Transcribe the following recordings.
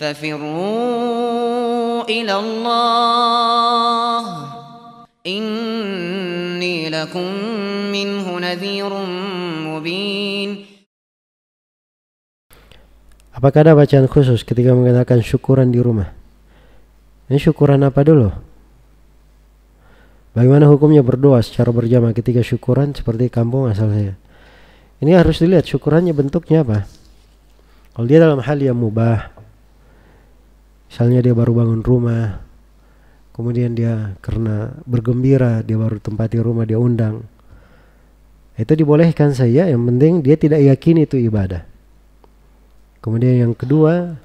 ففروا إلى الله إني لكم منه نذير مبين Apakah ada bacaan khusus ketika mengatakan syukuran di rumah? Ini syukuran apa dulu? Bagaimana hukumnya berdoa secara berjamaah ketika syukuran seperti kampung asal saya? Ini harus dilihat syukurannya bentuknya apa. Kalau dia dalam hal yang mubah, misalnya dia baru bangun rumah kemudian dia karena bergembira dia baru tempati rumah dia undang itu dibolehkan saya yang penting dia tidak yakin itu ibadah kemudian yang kedua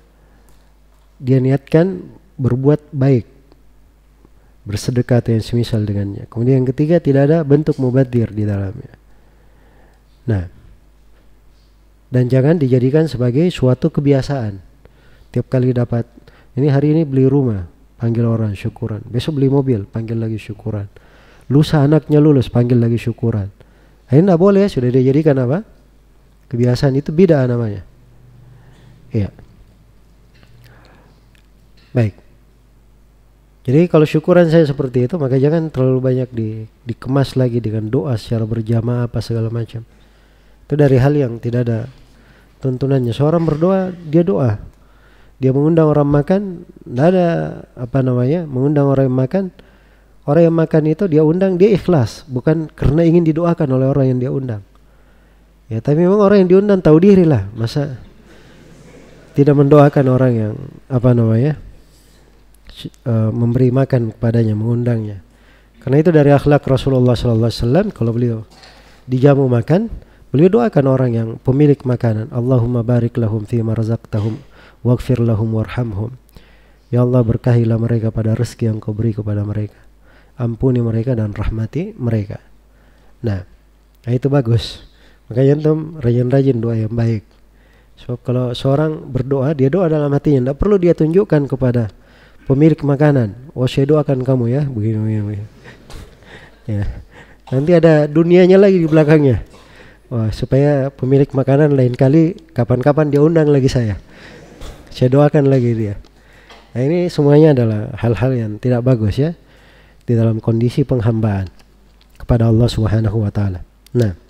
dia niatkan berbuat baik bersedekah atau yang semisal dengannya kemudian yang ketiga tidak ada bentuk mubadir di dalamnya nah dan jangan dijadikan sebagai suatu kebiasaan tiap kali dapat ini hari ini beli rumah, panggil orang syukuran. Besok beli mobil, panggil lagi syukuran. Lusa anaknya lulus, panggil lagi syukuran. Ini tidak boleh, ya sudah dijadikan apa? Kebiasaan itu beda namanya. Iya. Baik. Jadi kalau syukuran saya seperti itu, maka jangan terlalu banyak di, dikemas lagi dengan doa secara berjamaah apa segala macam. Itu dari hal yang tidak ada tuntunannya. Seorang berdoa, dia doa dia mengundang orang makan tidak ada apa namanya mengundang orang yang makan orang yang makan itu dia undang dia ikhlas bukan karena ingin didoakan oleh orang yang dia undang ya tapi memang orang yang diundang tahu diri lah masa tidak mendoakan orang yang apa namanya uh, memberi makan kepadanya mengundangnya karena itu dari akhlak Rasulullah Alaihi Sallallahu Wasallam, kalau beliau dijamu makan beliau doakan orang yang pemilik makanan Allahumma barik lahum fi marzaqtahum Waqfir lahum warhamhum. Ya Allah berkahilah mereka pada rezeki yang kau beri kepada mereka. Ampuni mereka dan rahmati mereka. Nah, nah itu bagus. Makanya antum rajin-rajin doa yang baik. So, kalau seorang berdoa, dia doa dalam hatinya. Tidak perlu dia tunjukkan kepada pemilik makanan. Oh, saya doakan kamu ya. Begini, begini, begini. ya. Nanti ada dunianya lagi di belakangnya. Wah, supaya pemilik makanan lain kali kapan-kapan dia undang lagi saya saya doakan lagi dia nah ini semuanya adalah hal-hal yang tidak bagus ya di dalam kondisi penghambaan kepada Allah Subhanahu wa taala nah